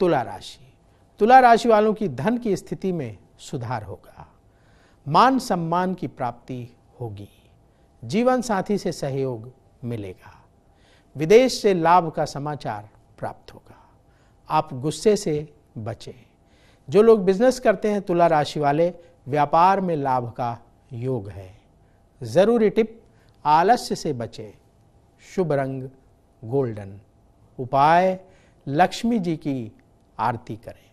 तुला राशि तुला राशि वालों की धन की स्थिति में सुधार होगा मान सम्मान की प्राप्ति होगी जीवन साथी से सहयोग मिलेगा विदेश से लाभ का समाचार प्राप्त होगा आप गुस्से से बचें जो लोग बिजनेस करते हैं तुला राशि वाले व्यापार में लाभ का योग है ज़रूरी टिप आलस्य से बचें शुभ रंग गोल्डन उपाय लक्ष्मी जी की आरती करें